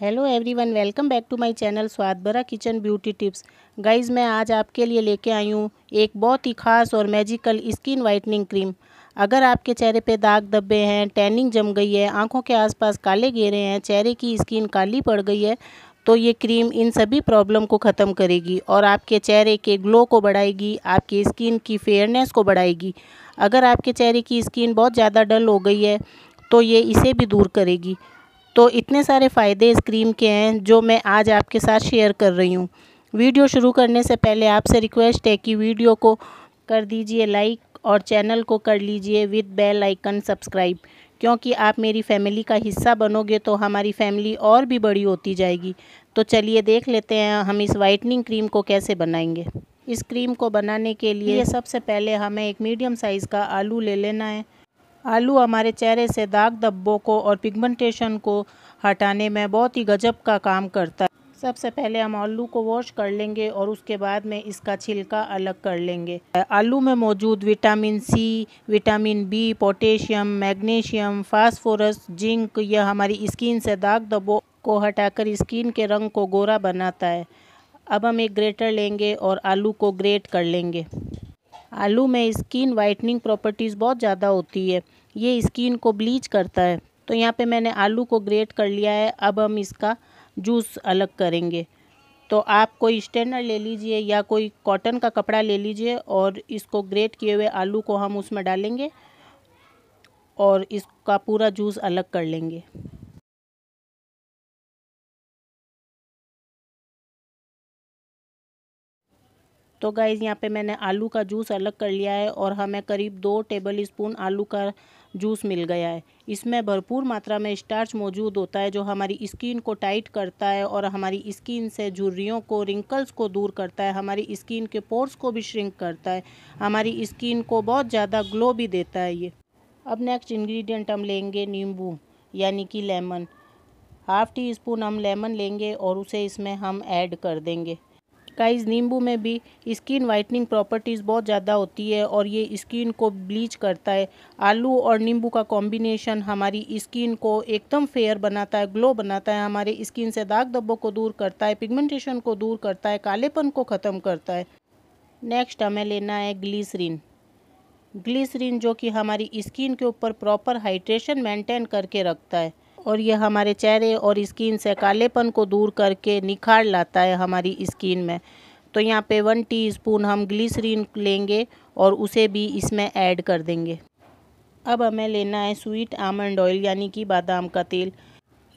hello everyone welcome back to my channel Swad Bara kitchen beauty tips guys मैं आज आपके लिए लेके आई हूँ एक बहुत ही खास और मैजिकल स्किन वाइटनिंग क्रीम अगर आपके चेहरे पे दाग धब्बे हैं टैनिंग जम गई है आंखों के आसपास काले घेरे हैं चेहरे की स्किन काली पड़ गई है तो ये क्रीम इन सभी प्रॉब्लम को ख़त्म करेगी और आपके चेहरे के ग्लो को बढ़ाएगी आपकी स्किन की फेयरनेस को बढ़ाएगी अगर आपके चेहरे की स्किन बहुत ज़्यादा डल हो गई है तो ये इसे भी दूर करेगी तो इतने सारे फ़ायदे इस क्रीम के हैं जो मैं आज आपके साथ शेयर कर रही हूँ वीडियो शुरू करने से पहले आपसे रिक्वेस्ट है कि वीडियो को कर दीजिए लाइक और चैनल को कर लीजिए विद बेल आइकन सब्सक्राइब क्योंकि आप मेरी फैमिली का हिस्सा बनोगे तो हमारी फैमिली और भी बड़ी होती जाएगी तो चलिए देख लेते हैं हम इस वाइटनिंग क्रीम को कैसे बनाएंगे इस क्रीम को बनाने के लिए सबसे पहले हमें एक मीडियम साइज़ का आलू ले लेना है आलू हमारे चेहरे से दाग धब्बों को और पिगमेंटेशन को हटाने में बहुत ही गजब का काम करता है सबसे पहले हम आलू को वॉश कर लेंगे और उसके बाद में इसका छिलका अलग कर लेंगे आलू में मौजूद vitamin C vitamin B potassium magnesium phosphorus zinc यह हमारी स्किन से दाग दबों को हटाकर स्किन के रंग को गोरा बनाता है अब हम एक ग्रेटर लेंगे और आलू को ग्रेट कर लेंगे आलू में स्किन वाइटनिंग प्रॉपर्टीज़ बहुत ज़्यादा होती है ये स्किन को ब्लीच करता है तो यहाँ पे मैंने आलू को ग्रेट कर लिया है अब हम इसका जूस अलग करेंगे तो आप कोई स्टैंडर ले लीजिए या कोई कॉटन का कपड़ा ले लीजिए और इसको ग्रेट किए हुए आलू को हम उसमें डालेंगे और इसका पूरा जूस अलग कर लेंगे तो गाइज़ यहाँ पे मैंने आलू का जूस अलग कर लिया है और हमें करीब दो टेबल स्पून आलू का जूस मिल गया है इसमें भरपूर मात्रा में स्टार्च मौजूद होता है जो हमारी स्किन को टाइट करता है और हमारी स्किन से झुर्रियों को रिंकल्स को दूर करता है हमारी स्किन के पोर्स को भी श्रिंक करता है हमारी स्किन को बहुत ज़्यादा ग्लो भी देता है ये अब नेक्स्ट इन्ग्रीडियंट हम लेंगे नींबू यानी कि लेमन हाफ़ टी स्पून हम लेमन लेंगे और उसे इसमें हम ऐड कर देंगे गाइस नींबू में भी स्किन वाइटनिंग प्रॉपर्टीज़ बहुत ज़्यादा होती है और ये स्किन को ब्लीच करता है आलू और नींबू का कॉम्बिनेशन हमारी स्किन को एकदम फेयर बनाता है ग्लो बनाता है हमारे स्किन से दाग धब्बों को दूर करता है पिगमेंटेशन को दूर करता है कालेपन को ख़त्म करता है नेक्स्ट हमें लेना है ग्लीसरीन ग्लीसरीन जो कि हमारी स्किन के ऊपर प्रॉपर हाइड्रेशन मेंटेन करके रखता है और यह हमारे चेहरे और स्किन से कालेपन को दूर करके निखार लाता है हमारी स्किन में तो यहाँ पे वन टीस्पून हम ग्लिसरीन लेंगे और उसे भी इसमें ऐड कर देंगे अब हमें लेना है स्वीट आमंड ऑयल यानी कि बादाम का तेल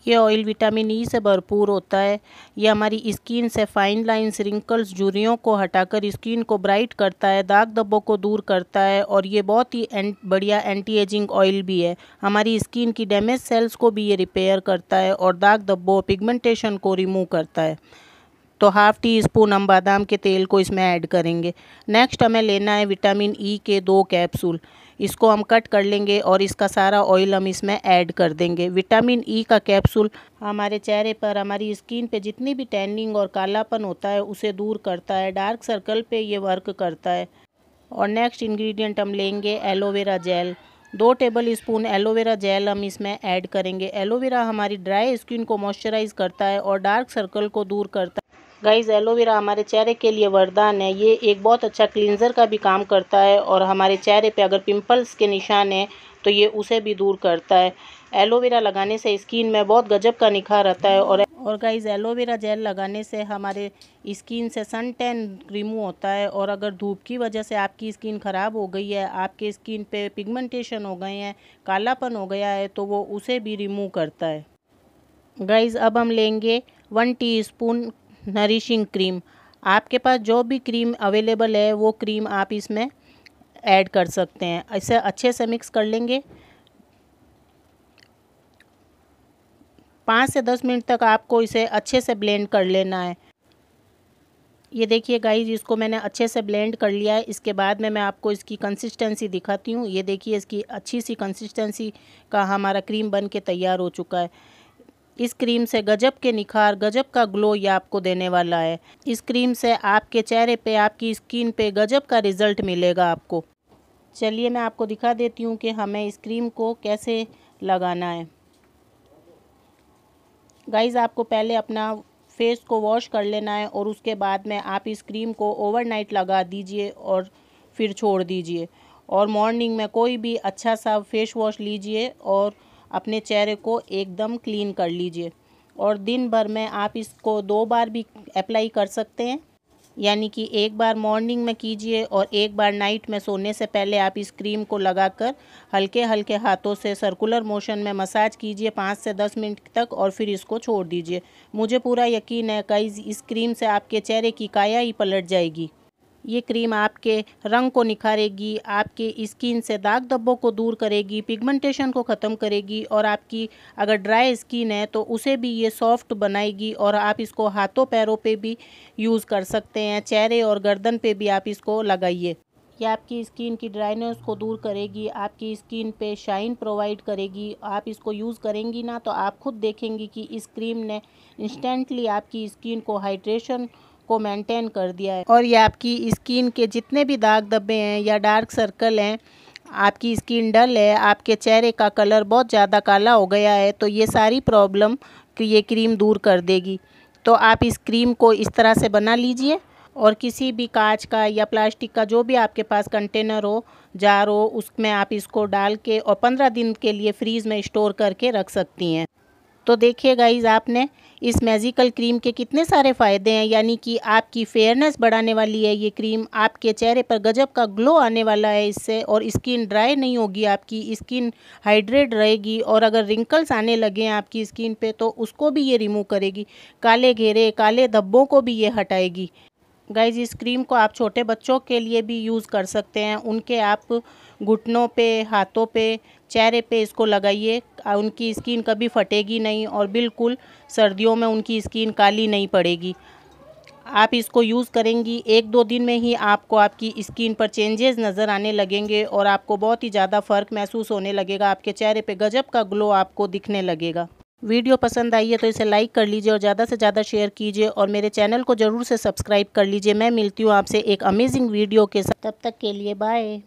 ये ऑयल विटामिन ई e से भरपूर होता है ये हमारी स्किन से फाइन लाइंस रिंकल्स झुरियों को हटाकर स्किन को ब्राइट करता है दाग धब्बों को दूर करता है और ये बहुत ही बढ़िया एंटी एजिंग ऑयल भी है हमारी स्किन की डैमेज सेल्स को भी ये रिपेयर करता है और दाग धब्बों पिगमेंटेशन को रिमूव करता है तो हाफ़ टी स्पून हम बादाम के तेल को इसमें ऐड करेंगे नेक्स्ट हमें लेना है विटामिन ई e के दो कैप्सूल इसको हम कट कर लेंगे और इसका सारा ऑयल हम इसमें ऐड कर देंगे विटामिन ई e का कैप्सूल हमारे चेहरे पर हमारी स्किन पे जितनी भी टैनिंग और कालापन होता है उसे दूर करता है डार्क सर्कल पे ये वर्क करता है और नेक्स्ट इंग्रेडिएंट हम लेंगे एलोवेरा जेल दो टेबल स्पून एलोवेरा जेल हम इसमें ऐड करेंगे एलोवेरा हमारी ड्राई स्किन को मॉइस्चराइज करता है और डार्क सर्कल को दूर करता है गाइस एलोवेरा हमारे चेहरे के लिए वरदान है ये एक बहुत अच्छा क्लिनज़र का भी काम करता है और हमारे चेहरे पे अगर पिंपल्स के निशान हैं तो ये उसे भी दूर करता है एलोवेरा लगाने से स्किन में बहुत गजब का निखार आता है और और गाइज एलोवेरा जेल लगाने से हमारे स्किन से सन टैन रिमूव होता है और अगर धूप की वजह से आपकी स्किन ख़राब हो गई है आपके स्किन पर पिगमेंटेशन हो गए हैं कालापन हो गया है तो वो उसे भी रिमूव करता है गाइज़ अब हम लेंगे वन टी नरिशिंग क्रीम आपके पास जो भी क्रीम अवेलेबल है वो क्रीम आप इसमें ऐड कर सकते हैं इसे अच्छे से मिक्स कर लेंगे पाँच से दस मिनट तक आपको इसे अच्छे से ब्लेंड कर लेना है ये देखिए गाइस इसको मैंने अच्छे से ब्लेंड कर लिया है इसके बाद में मैं आपको इसकी कंसिस्टेंसी दिखाती हूँ ये देखिए इसकी अच्छी सी कंसिस्टेंसी का हमारा क्रीम बन के तैयार हो चुका है इस क्रीम से गजब के निखार गजब का ग्लो ये आपको देने वाला है इस क्रीम से आपके चेहरे पे आपकी स्किन पे गजब का रिज़ल्ट मिलेगा आपको चलिए मैं आपको दिखा देती हूँ कि हमें इस क्रीम को कैसे लगाना है गाइज़ आपको पहले अपना फेस को वॉश कर लेना है और उसके बाद में आप इस क्रीम को ओवरनाइट लगा दीजिए और फिर छोड़ दीजिए और मॉर्निंग में कोई भी अच्छा सा फेस वॉश लीजिए और अपने चेहरे को एकदम क्लीन कर लीजिए और दिन भर में आप इसको दो बार भी अप्लाई कर सकते हैं यानी कि एक बार मॉर्निंग में कीजिए और एक बार नाइट में सोने से पहले आप इस क्रीम को लगाकर हल्के हल्के हाथों से सर्कुलर मोशन में मसाज कीजिए पाँच से दस मिनट तक और फिर इसको छोड़ दीजिए मुझे पूरा यकीन है कई इस क्रीम से आपके चेहरे की काया ही पलट जाएगी ये क्रीम आपके रंग को निखारेगी आपके स्किन से दाग धब्बों को दूर करेगी पिगमेंटेशन को ख़त्म करेगी और आपकी अगर ड्राई स्किन है तो उसे भी ये सॉफ्ट बनाएगी और आप इसको हाथों पैरों पे भी यूज़ कर सकते हैं चेहरे और गर्दन पे भी आप इसको लगाइए ये आपकी स्किन की ड्राइनेस को दूर करेगी आपकी स्किन पे शाइन प्रोवाइड करेगी आप इसको यूज़ करेंगी ना तो आप खुद देखेंगी कि इस क्रीम ने इंस्टेंटली आपकी स्किन को हाइड्रेशन को मेंटेन कर दिया है और ये आपकी स्किन के जितने भी दाग धब्बे हैं या डार्क सर्कल हैं आपकी स्किन डल है आपके चेहरे का कलर बहुत ज़्यादा काला हो गया है तो ये सारी प्रॉब्लम कि ये क्रीम दूर कर देगी तो आप इस क्रीम को इस तरह से बना लीजिए और किसी भी कांच का या प्लास्टिक का जो भी आपके पास कंटेनर हो जार हो उसमें आप इसको डाल के और पंद्रह दिन के लिए फ्रीज़ में स्टोर करके रख सकती हैं तो देखिए गाइज आपने इस मैजिकल क्रीम के कितने सारे फ़ायदे हैं यानी कि आपकी फेयरनेस बढ़ाने वाली है ये क्रीम आपके चेहरे पर गजब का ग्लो आने वाला है इससे और स्किन ड्राई नहीं होगी आपकी स्किन हाइड्रेट रहेगी और अगर रिंकल्स आने लगे हैं आपकी स्किन पे तो उसको भी ये रिमूव करेगी काले घेरे काले धब्बों को भी ये हटाएगी गाइज इस क्रीम को आप छोटे बच्चों के लिए भी यूज़ कर सकते हैं उनके आप घुटनों पे हाथों पे चेहरे पे इसको लगाइए उनकी स्किन कभी फटेगी नहीं और बिल्कुल सर्दियों में उनकी स्किन काली नहीं पड़ेगी आप इसको यूज़ करेंगी एक दो दिन में ही आपको आपकी स्किन पर चेंजेस नज़र आने लगेंगे और आपको बहुत ही ज़्यादा फ़र्क महसूस होने लगेगा आपके चेहरे पे गजब का ग्लो आपको दिखने लगेगा वीडियो पसंद आई है तो इसे लाइक कर लीजिए और ज़्यादा से ज़्यादा शेयर कीजिए और मेरे चैनल को ज़रूर से सब्सक्राइब कर लीजिए मैं मिलती हूँ आपसे एक अमेजिंग वीडियो के साथ तब तक के लिए बाय